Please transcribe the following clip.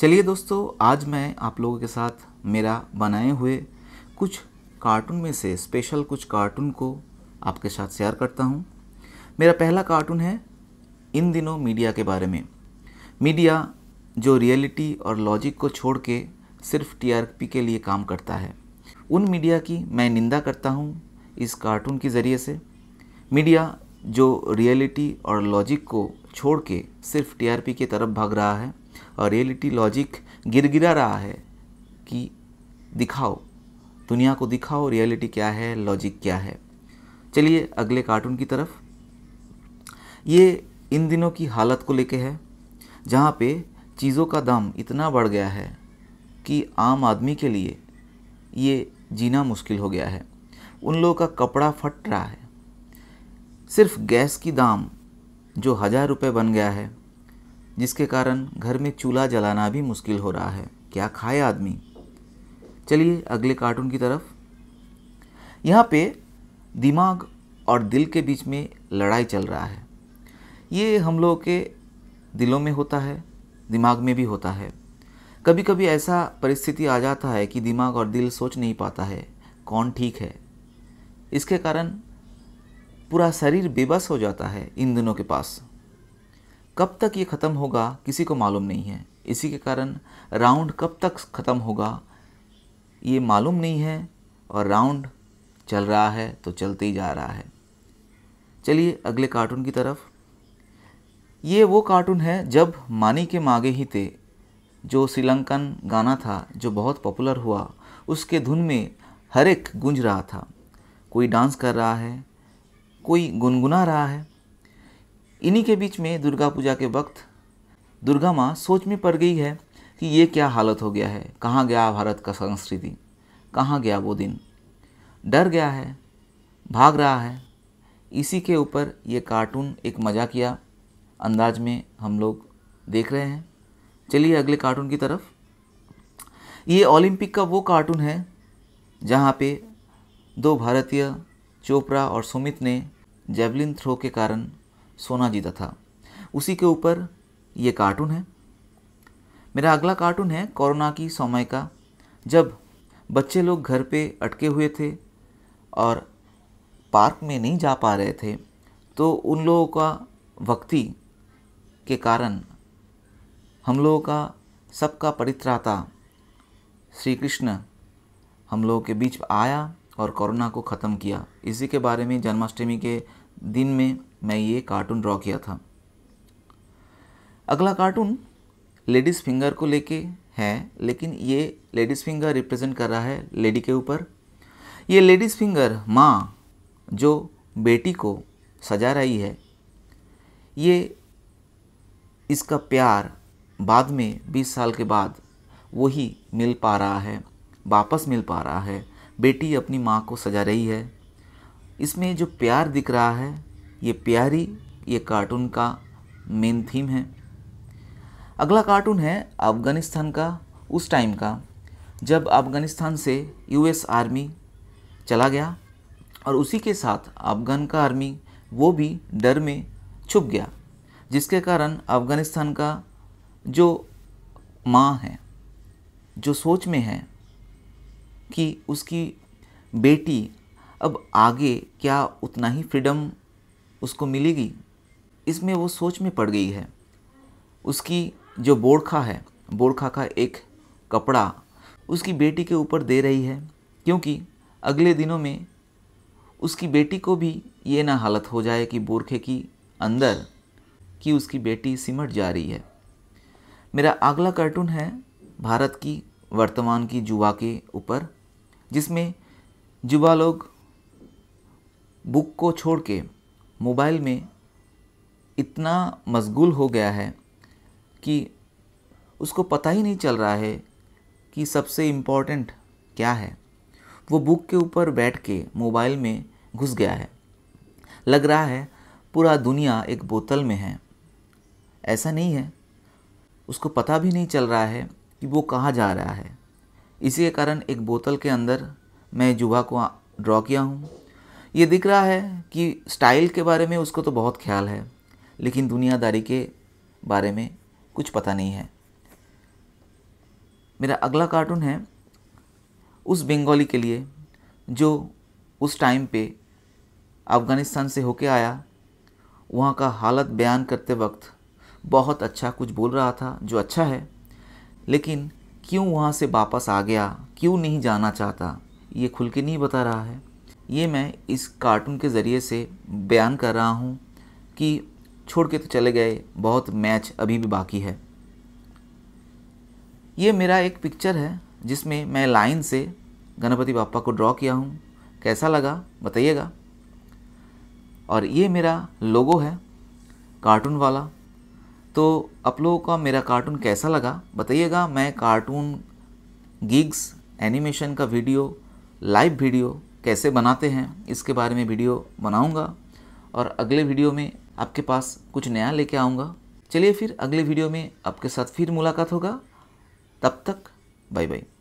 चलिए दोस्तों आज मैं आप लोगों के साथ मेरा बनाए हुए कुछ कार्टून में से स्पेशल कुछ कार्टून को आपके साथ शेयर करता हूँ मेरा पहला कार्टून है इन दिनों मीडिया के बारे में मीडिया जो रियलिटी और लॉजिक को छोड़ के सिर्फ टीआरपी के लिए काम करता है उन मीडिया की मैं निंदा करता हूँ इस कार्टून के ज़रिए से मीडिया जो रियलिटी और लॉजिक को छोड़ के सिर्फ टीआरपी की तरफ भाग रहा है और रियलिटी लॉजिक गिरगिरा रहा है कि दिखाओ दुनिया को दिखाओ रियलिटी क्या है लॉजिक क्या है चलिए अगले कार्टून की तरफ ये इन दिनों की हालत को लेके है जहाँ पे चीज़ों का दाम इतना बढ़ गया है कि आम आदमी के लिए ये जीना मुश्किल हो गया है उन लोगों का कपड़ा फट रहा है सिर्फ गैस की दाम जो हज़ार रुपये बन गया है जिसके कारण घर में चूल्हा जलाना भी मुश्किल हो रहा है क्या खाए आदमी चलिए अगले कार्टून की तरफ यहाँ पे दिमाग और दिल के बीच में लड़ाई चल रहा है ये हम लोगों के दिलों में होता है दिमाग में भी होता है कभी कभी ऐसा परिस्थिति आ जाता है कि दिमाग और दिल सोच नहीं पाता है कौन ठीक है इसके कारण पूरा शरीर बेबस हो जाता है इन दिनों के पास कब तक ये ख़त्म होगा किसी को मालूम नहीं है इसी के कारण राउंड कब तक ख़त्म होगा ये मालूम नहीं है और राउंड चल रहा है तो चलते ही जा रहा है चलिए अगले कार्टून की तरफ ये वो कार्टून है जब मानी के मागे ही थे जो श्रीलंकन गाना था जो बहुत पॉपुलर हुआ उसके धुन में हर एक गूंज रहा था कोई डांस कर रहा है कोई गुनगुना रहा है इन्हीं के बीच में दुर्गा पूजा के वक्त दुर्गा माँ सोच में पड़ गई है कि ये क्या हालत हो गया है कहाँ गया भारत का संस्कृति कहाँ गया वो दिन डर गया है भाग रहा है इसी के ऊपर ये कार्टून एक मजाकिया अंदाज में हम लोग देख रहे हैं चलिए अगले कार्टून की तरफ ये ओलंपिक का वो कार्टून है जहाँ पे दो भारतीय चोपड़ा और सुमित ने जेवलिन थ्रो के कारण सोना जीता था उसी के ऊपर ये कार्टून है मेरा अगला कार्टून है कोरोना की समय का जब बच्चे लोग घर पे अटके हुए थे और पार्क में नहीं जा पा रहे थे तो उन लोगों का वक्ति के कारण हम लोगों का सबका परित्राता श्री कृष्ण हम लोगों के बीच आया और कोरोना को ख़त्म किया इसी के बारे में जन्माष्टमी के दिन में मैं ये कार्टून ड्रॉ किया था अगला कार्टून लेडीज़ फिंगर को लेके है लेकिन ये लेडीज़ फिंगर रिप्रेजेंट कर रहा है लेडी के ऊपर ये लेडीज़ फिंगर माँ जो बेटी को सजा रही है ये इसका प्यार बाद में 20 साल के बाद वही मिल पा रहा है वापस मिल पा रहा है बेटी अपनी माँ को सजा रही है इसमें जो प्यार दिख रहा है ये प्यारी ये कार्टून का मेन थीम है अगला कार्टून है अफ़गानिस्तान का उस टाइम का जब अफ़गानिस्तान से यूएस आर्मी चला गया और उसी के साथ अफ़गान का आर्मी वो भी डर में छुप गया जिसके कारण अफ़गानिस्तान का जो माँ है जो सोच में है कि उसकी बेटी अब आगे क्या उतना ही फ्रीडम उसको मिलेगी इसमें वो सोच में पड़ गई है उसकी जो बोरखा है बोरखा का एक कपड़ा उसकी बेटी के ऊपर दे रही है क्योंकि अगले दिनों में उसकी बेटी को भी ये ना हालत हो जाए कि बोरखे की अंदर कि उसकी बेटी सिमट जा रही है मेरा अगला कार्टून है भारत की वर्तमान की जुआ के ऊपर जिसमें जुबा लोग बुक को छोड़ के मोबाइल में इतना मशगूल हो गया है कि उसको पता ही नहीं चल रहा है कि सबसे इम्पॉर्टेंट क्या है वो बुक के ऊपर बैठ के मोबाइल में घुस गया है लग रहा है पूरा दुनिया एक बोतल में है ऐसा नहीं है उसको पता भी नहीं चल रहा है कि वो कहाँ जा रहा है इसी के कारण एक बोतल के अंदर मैं जुबा को ड्रॉ किया हूँ ये दिख रहा है कि स्टाइल के बारे में उसको तो बहुत ख्याल है लेकिन दुनियादारी के बारे में कुछ पता नहीं है मेरा अगला कार्टून है उस बंगाली के लिए जो उस टाइम पे अफ़गानिस्तान से होके आया वहाँ का हालत बयान करते वक्त बहुत अच्छा कुछ बोल रहा था जो अच्छा है लेकिन क्यों वहाँ से वापस आ गया क्यों नहीं जाना चाहता ये खुल के नहीं बता रहा है ये मैं इस कार्टून के ज़रिए से बयान कर रहा हूँ कि छोड़ के तो चले गए बहुत मैच अभी भी बाकी है ये मेरा एक पिक्चर है जिसमें मैं लाइन से गणपति बापा को ड्रॉ किया हूँ कैसा लगा बताइएगा और ये मेरा लोगो है कार्टून वाला तो आप लोगों का मेरा कार्टून कैसा लगा बताइएगा मैं कार्टून गिग्स एनिमेशन का वीडियो लाइव वीडियो कैसे बनाते हैं इसके बारे में वीडियो बनाऊंगा और अगले वीडियो में आपके पास कुछ नया लेके आऊँगा चलिए फिर अगले वीडियो में आपके साथ फिर मुलाकात होगा तब तक बाय बाय